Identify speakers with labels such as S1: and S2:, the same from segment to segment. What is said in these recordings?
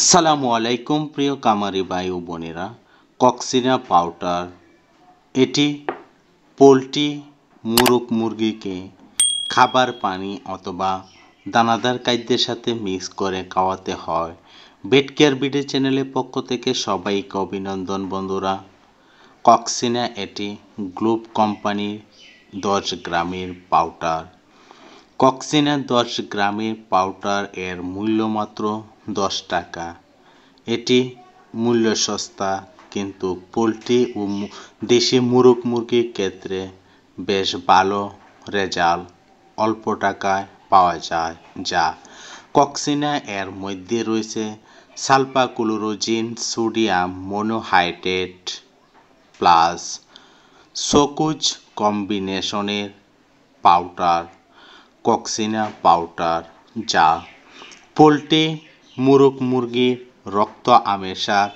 S1: আসসালামু আলাইকুম প্রিয় কামারি বায়ু বোনেরা কক্সিনা পাউডার এটি পোলট্রি মুরগ মুরগিকে খাবার পানি অথবা দানাদার খাদ্যের সাথে মিক্স করে খাওয়াতে হয় বেট কেয়ার চ্যানেলের পক্ষ থেকে সবাইকে অভিনন্দন বন্ধুরা কক্সিনা এটি গ্লোব কোম্পানির দশ গ্রামের পাউডার কক্সিনা দশ গ্রামের পাউডার এর মূল্য মাত্র দশ টাকা এটি মূল্য সস্তা কিন্তু পোলট্রি ও দেশি মুরগ মুরগির ক্ষেত্রে বেশ ভালো রেজাল্ট অল্প টাকায় পাওয়া যায় যা কক্সিনা এর মধ্যে রয়েছে সালপাকুলোরোজিন সোডিয়াম মনোহাইড্রেট প্লাস সকুজ কম্বিনেশনের পাউডার কক্সিনা পাউডার যা পোলট্রি মুরগ মুরগির রক্ত আমেশার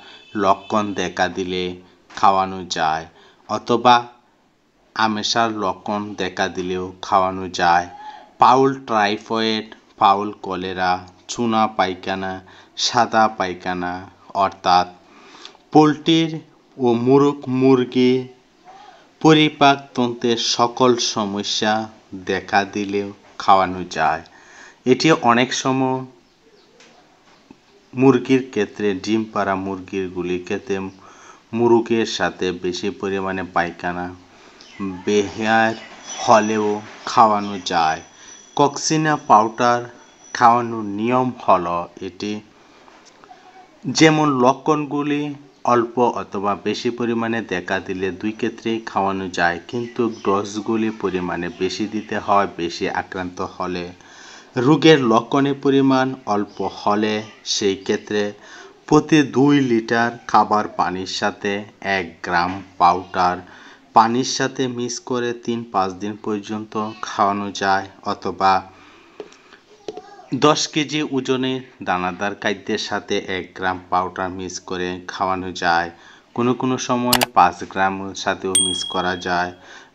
S1: লক্ষণ দেখা দিলে খাওয়ানো যায় অথবা আমেশার লক্ষণ দেখা দিলেও খাওয়ানো যায় পাউল ট্রাইফয়েড পাউল কলেরা চুনা পায়খানা সাদা পায়খানা অর্থাৎ পোলট্রির ও মুরগ মুরগি পরিপাকতন্ত্রের সকল সমস্যা দেখা দিলেও খাওয়ানো যায় এটি অনেক সময় মুরগির ক্ষেত্রে ডিম পাড়া মুরগিরগুলি খেতে মুরগের সাথে বেশি পরিমাণে পায়খানা বেহার হলেও খাওয়ানো যায় কক্সিনা পাউডার খাওয়ানোর নিয়ম হলো এটি যেমন লক্ষণগুলি অল্প অথবা বেশি পরিমাণে দেখা দিলে দুই ক্ষেত্রেই খাওয়ানো যায় কিন্তু ডোজগুলি পরিমাণে বেশি দিতে হয় বেশি আক্রান্ত হলে রোগের লক্ষণের পরিমাণ অল্প হলে সেই ক্ষেত্রে প্রতি দুই লিটার খাবার পানির সাথে এক গ্রাম পাউডার পানির সাথে মিক্স করে তিন পাঁচ দিন পর্যন্ত খাওয়ানো যায় অথবা দশ কেজি ওজনে দানাদার খাদ্যের সাথে এক গ্রাম পাউডার মিক্স করে খাওয়ানো যায় কোনো কোনো সময় পাঁচ গ্রাম সাথেও মিক্স করা যায়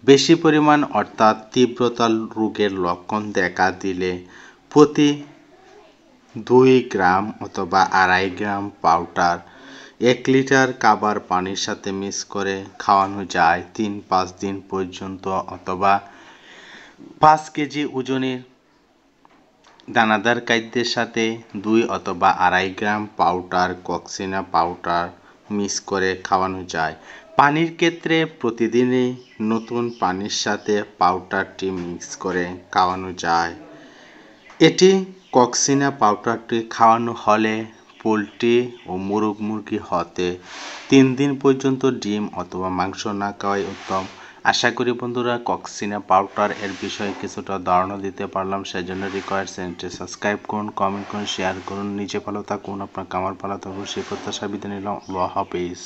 S1: বেশি পরিমাণ অর্থাৎ তীব্রতার রোগের লক্ষণ দেখা দিলে প্রতি দুই গ্রাম অথবা আড়াই গ্রাম পাউডার এক লিটার কাবার পানির সাথে মিক্স করে খাওয়ানো যায় তিন পাঁচ দিন পর্যন্ত অথবা পাঁচ কেজি ওজনের দানাদার খাদ্যের সাথে দুই অথবা আড়াই গ্রাম পাউডার কক্সিনা পাউডার মিক্স করে খাওয়ানো যায় পানির ক্ষেত্রে প্রতিদিনই নতুন পানির সাথে পাউডারটি মিক্স করে খাওয়ানো যায় এটি কক্সিনা পাউডারটি খাওয়ানো হলে পোলট্রি ও মুরগ মুরগি হতে তিন দিন পর্যন্ত ডিম অথবা মাংস না খাওয়াই উত্তম আশা করি বন্ধুরা কক্সিনা পাউডার এর বিষয়ে কিছুটা ধারণা দিতে পারলাম সেজন্য রিকোয়ার চ্যানেলটি সাবস্ক্রাইব করুন কমেন্ট করুন শেয়ার করুন নিজে ভালো থাকুন আপনার কামার ভালো থাকুন সেই প্রত্যাশা বিদায় নিলাম হাফিজ